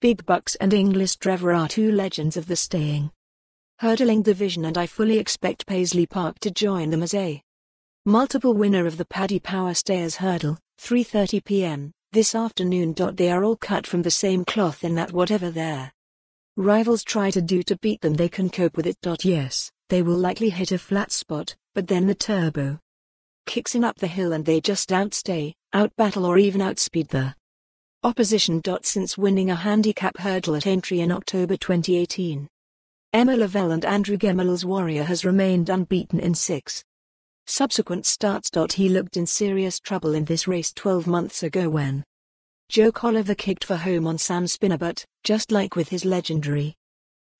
Big Bucks and English Trevor are two legends of the staying hurdling division and I fully expect Paisley Park to join them as a multiple winner of the Paddy Power Stayers Hurdle, 3.30 p.m., this afternoon. They are all cut from the same cloth in that whatever their rivals try to do to beat them they can cope with it. Yes, they will likely hit a flat spot, but then the turbo kicks in up the hill and they just outstay, outbattle or even outspeed the opposition. Since winning a handicap hurdle at entry in October 2018, Emma Lavelle and Andrew Gemmell's Warrior has remained unbeaten in six subsequent starts. He looked in serious trouble in this race 12 months ago when Joe Colliver kicked for home on Sam but just like with his legendary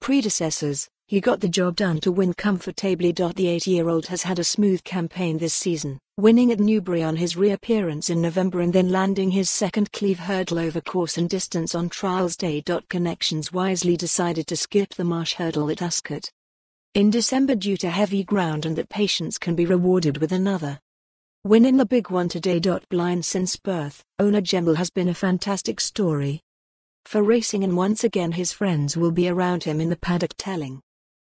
predecessors, he got the job done to win comfortably. The eight year old has had a smooth campaign this season winning at Newbury on his reappearance in November and then landing his second Cleve hurdle over course and distance on trials day. Connections wisely decided to skip the marsh hurdle at Ascot in December due to heavy ground and that patience can be rewarded with another. Win in the big one today. Blind since birth, owner Gemmell has been a fantastic story for racing, and once again his friends will be around him in the paddock telling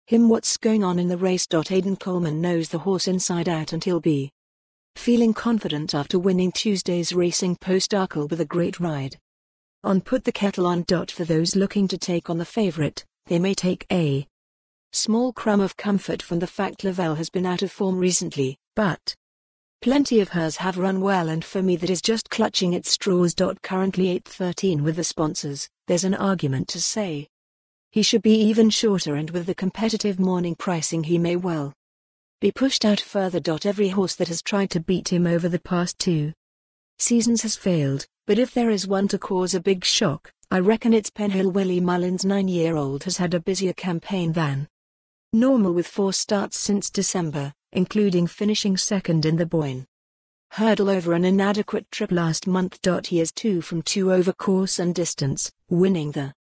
him what's going on in the race. Aidan Coleman knows the horse inside out, and he'll be feeling confident after winning Tuesday's racing post Arkle with a great ride. On Put the Kettle on. dot For those looking to take on the favourite, they may take a small crumb of comfort from the fact Lavelle has been out of form recently, but plenty of hers have run well, and for me, that is just clutching at straws. Currently 813 with the sponsors, there's an argument to say. He should be even shorter, and with the competitive morning pricing, he may well be pushed out further. Every horse that has tried to beat him over the past two seasons has failed, but if there is one to cause a big shock, I reckon it's Penhill Willie Mullins. Nine-year-old has had a busier campaign than normal with four starts since December, including finishing second in the Boyne hurdle over an inadequate trip last month. He is two from two over course and distance, winning the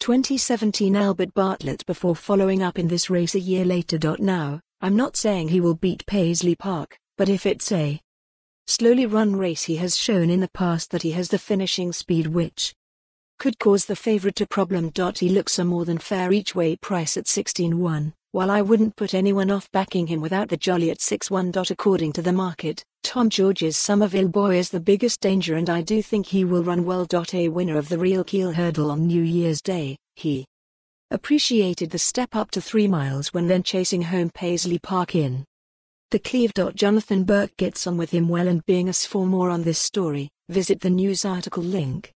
2017 Albert Bartlett before following up in this race a year later. Now, I'm not saying he will beat Paisley Park, but if it's a slowly run race he has shown in the past that he has the finishing speed which could cause the favorite to problem. He looks a more than fair each way price at 16-1, while I wouldn't put anyone off backing him without the jolly at 6-1. According to the market, Tom George's Somerville boy is the biggest danger and I do think he will run well. A winner of the real keel hurdle on New Year's Day, he appreciated the step up to three miles when then chasing home Paisley Park in. The Cleve. Jonathan Burke gets on with him well and being a more on this story, visit the news article link.